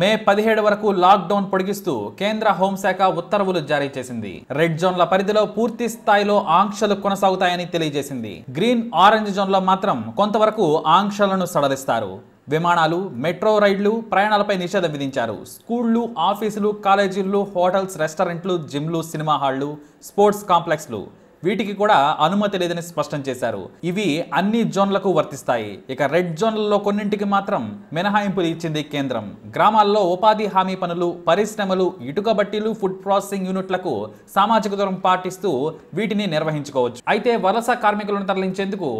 మే పదిహేడు వరకు లాక్డౌన్ పొడిగిస్తూ కేంద్ర హోంశాఖ ఉత్తర్వులు జారీ చేసింది రెడ్ జోన్ల పరిధిలో పూర్తి స్థాయిలో ఆంక్షలు కొనసాగుతాయని తెలియజేసింది గ్రీన్ ఆరెంజ్ జోన్లో మాత్రం కొంతవరకు ఆంక్షలను సడలిస్తారు విమానాలు మెట్రో రైళ్లు ప్రయాణాలపై నిషేధం విధించారు స్కూళ్లు ఆఫీసులు కాలేజీలు హోటల్స్ రెస్టారెంట్లు జిమ్లు సినిమా హాళ్లు స్పోర్ట్స్ కాంప్లెక్స్లు వీటికి కూడా అనుమతి లేదని స్పష్టం చేశారు ఇవి అన్ని జోన్లకు వర్తిస్తాయి ఇక రెడ్ జోన్లలో కొన్నింటికి మాత్రం మినహాయింపులు ఇచ్చింది కేంద్రం గ్రామాల్లో ఉపాధి హామీ పనులు పరిశ్రమలు ఇటుక బట్టీలు ఫుడ్ ప్రాసెసింగ్ యూనిట్లకు సామాజిక దూరం పాటిస్తూ వీటిని నిర్వహించుకోవచ్చు అయితే వలస కార్మికులను తరలించేందుకు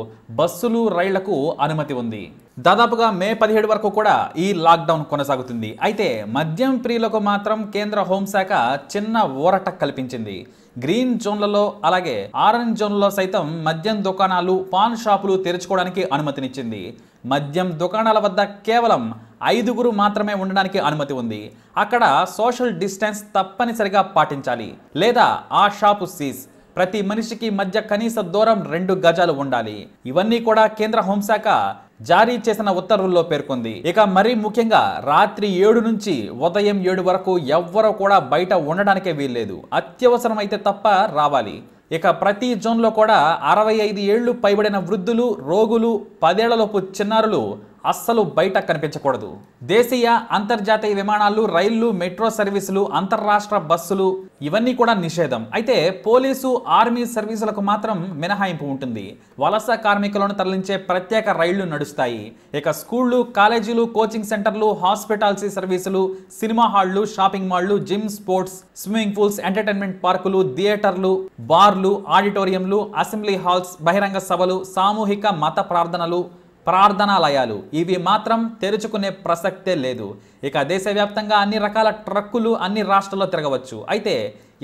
బస్సులు రైళ్లకు అనుమతి ఉంది దాదాపుగా మే పదిహేడు వరకు కూడా ఈ లాక్డౌన్ కొనసాగుతుంది అయితే మద్యం ప్రియులకు మాత్రం కేంద్ర హోంశాఖ చిన్న ఊరట కల్పించింది గ్రీన్ జోన్లలో అలాగే ఆరెంజ్ జోన్లలో సైతం మద్యం దుకాణాలు పాన్ షాపులు తెరుచుకోవడానికి అనుమతినిచ్చింది మద్యం దుకాణాల వద్ద కేవలం ఐదుగురు మాత్రమే ఉండడానికి అనుమతి ఉంది అక్కడ సోషల్ డిస్టెన్స్ తప్పనిసరిగా పాటించాలి లేదా ఆ షాపు సీజ్ ప్రతి మనిషికి మధ్య కనీస దూరం రెండు గజాలు ఉండాలి ఇవన్నీ కూడా కేంద్ర హోంశాఖ జారీ చేసిన ఉత్తర్వుల్లో పేర్కొంది ఇక మరీ ముఖ్యంగా రాత్రి ఏడు నుంచి ఉదయం ఏడు వరకు ఎవ్వరూ కూడా బయట ఉండడానికే వీల్లేదు అత్యవసరం అయితే తప్ప రావాలి ఇక ప్రతి జోన్లో కూడా అరవై ఐదు ఏళ్లు పైబడిన వృద్ధులు రోగులు పదేళ్లలోపు చిన్నారులు అస్సలు బయట కనిపించకూడదు దేశీయ అంతర్జాతీయ విమానాలు రైళ్లు మెట్రో సర్వీసులు అంతర్రాష్ట్ర బస్సులు ఇవన్నీ కూడా నిషేధం అయితే పోలీసు ఆర్మీ సర్వీసులకు మాత్రం మినహాయింపు ఉంటుంది వలస కార్మికులను తరలించే ప్రత్యేక రైళ్లు నడుస్తాయి ఇక స్కూళ్ళు కాలేజీలు కోచింగ్ సెంటర్లు హాస్పిటాల్సీ సర్వీసులు సినిమా హాళ్లు షాపింగ్ మాళ్లు gym sports swimming pools entertainment పార్కులు థియేటర్లు బార్లు ఆడిటోరియంలు అసెంబ్లీ హాల్స్ బహిరంగ సభలు సామూహిక మత ప్రార్థనలు ప్రార్థనాలయాలు ఇవి మాత్రం తెరుచుకునే ప్రసక్తే లేదు ఇక దేశవ్యాప్తంగా అన్ని రకాల ట్రక్కులు అన్ని రాష్ట్రాల్లో తిరగవచ్చు అయితే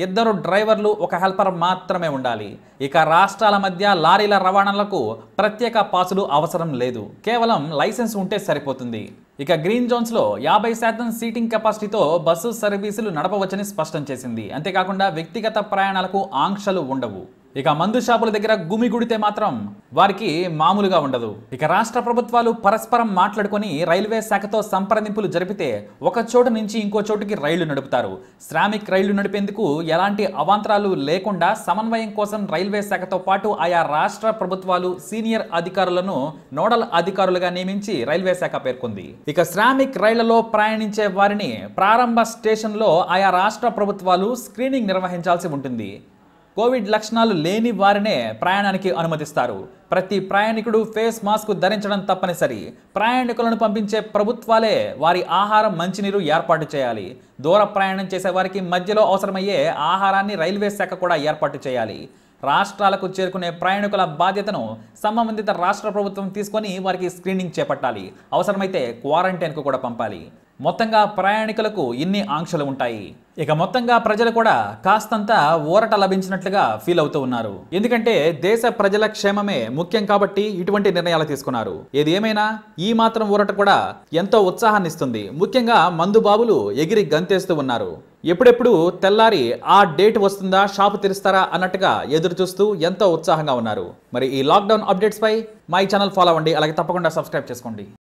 ఇద్దరు డ్రైవర్లు ఒక హెల్పర్ మాత్రమే ఉండాలి ఇక రాష్ట్రాల మధ్య లారీల రవాణాలకు ప్రత్యేక పాసులు అవసరం లేదు కేవలం లైసెన్స్ ఉంటే సరిపోతుంది ఇక గ్రీన్ జోన్స్లో యాభై శాతం సీటింగ్ కెపాసిటీతో బస్సు సర్వీసులు నడపవచ్చని స్పష్టం చేసింది అంతేకాకుండా వ్యక్తిగత ప్రయాణాలకు ఆంక్షలు ఉండవు ఇక మందు షాపుల దగ్గర గుమి గుడితే మాత్రం వారికి మామూలుగా ఉండదు ఇక రాష్ట్ర ప్రభుత్వాలు పరస్పరం మాట్లాడుకొని రైల్వే శాఖతో సంప్రదింపులు జరిపితే ఒక చోటు నుంచి ఇంకో చోటుకి రైళ్లు నడుపుతారు శ్రామిక్ రైళ్లు నడిపేందుకు ఎలాంటి అవాంతరాలు లేకుండా సమన్వయం కోసం రైల్వే శాఖతో పాటు ఆయా రాష్ట్ర ప్రభుత్వాలు సీనియర్ అధికారులను నోడల్ అధికారులుగా నియమించి రైల్వే శాఖ పేర్కొంది ఇక శ్రామిక్ రైళ్లలో ప్రయాణించే వారిని ప్రారంభ స్టేషన్లో ఆయా రాష్ట్ర ప్రభుత్వాలు స్క్రీనింగ్ నిర్వహించాల్సి ఉంటుంది కోవిడ్ లక్షణాలు లేని వారినే ప్రయాణానికి అనుమతిస్తారు ప్రతి ప్రయాణికుడు ఫేస్ మాస్క్ ధరించడం తప్పనిసరి ప్రయాణికులను పంపించే ప్రభుత్వాలే వారి ఆహారం మంచినీరు ఏర్పాటు చేయాలి దూర ప్రయాణం చేసే వారికి మధ్యలో అవసరమయ్యే ఆహారాన్ని రైల్వే శాఖ కూడా ఏర్పాటు చేయాలి రాష్ట్రాలకు చేరుకునే ప్రయాణికుల బాధ్యతను సంబంధిత రాష్ట్ర ప్రభుత్వం తీసుకొని వారికి స్క్రీనింగ్ చేపట్టాలి అవసరమైతే క్వారంటైన్కు కూడా పంపాలి మొత్తంగా ప్రయాణికులకు ఇన్ని ఆంక్షలు ఉంటాయి ఇక మొత్తంగా ప్రజలు కూడా కాస్తంత ఊరట లభించినట్లుగా ఫీల్ అవుతూ ఉన్నారు ఎందుకంటే దేశ ప్రజల క్షేమమే ముఖ్యం కాబట్టి ఇటువంటి నిర్ణయాలు తీసుకున్నారు ఏది ఏమైనా ఈ మాత్రం ఊరట కూడా ఎంతో ఉత్సాహాన్ని ఇస్తుంది ముఖ్యంగా మందు బాబులు ఎగిరి గంతేస్తూ ఉన్నారు ఎప్పుడెప్పుడు తెల్లారి ఆ డేట్ వస్తుందా షాపు తెరుస్తారా అన్నట్టుగా ఎదురు చూస్తూ ఎంతో ఉత్సాహంగా ఉన్నారు మరి ఈ లాక్డౌన్ అప్డేట్స్పై మై ఛానల్ ఫాలో అవ్వండి అలాగే తప్పకుండా సబ్స్క్రైబ్ చేసుకోండి